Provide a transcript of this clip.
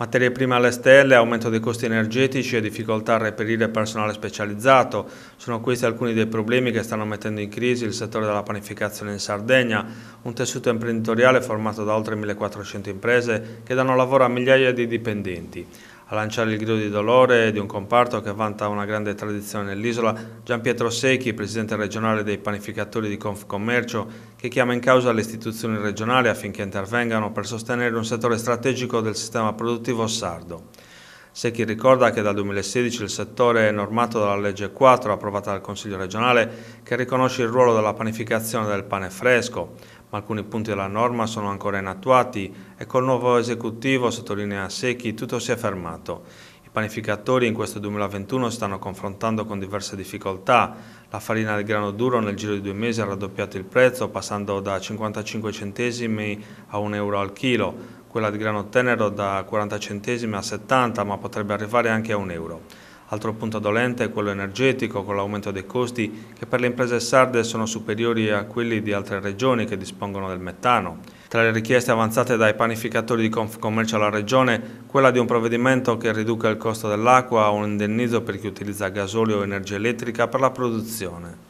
Materie prime alle stelle, aumento dei costi energetici e difficoltà a reperire personale specializzato sono questi alcuni dei problemi che stanno mettendo in crisi il settore della panificazione in Sardegna, un tessuto imprenditoriale formato da oltre 1400 imprese che danno lavoro a migliaia di dipendenti a lanciare il grido di dolore di un comparto che vanta una grande tradizione nell'isola, Gian Pietro Secchi, presidente regionale dei panificatori di Confcommercio, che chiama in causa le istituzioni regionali affinché intervengano per sostenere un settore strategico del sistema produttivo sardo. Secchi ricorda che dal 2016 il settore è normato dalla legge 4 approvata dal Consiglio regionale che riconosce il ruolo della panificazione del pane fresco, ma alcuni punti della norma sono ancora inattuati e col nuovo esecutivo, sottolinea Secchi, tutto si è fermato. I panificatori in questo 2021 stanno confrontando con diverse difficoltà. La farina del grano duro nel giro di due mesi ha raddoppiato il prezzo, passando da 55 centesimi a 1 euro al chilo, quella di grano tenero da 40 centesimi a 70, ma potrebbe arrivare anche a 1 euro. Altro punto dolente è quello energetico, con l'aumento dei costi che per le imprese sarde sono superiori a quelli di altre regioni che dispongono del metano. Tra le richieste avanzate dai panificatori di Confcommercio alla Regione, quella di un provvedimento che riduca il costo dell'acqua o un indennizzo per chi utilizza gasolio o energia elettrica per la produzione.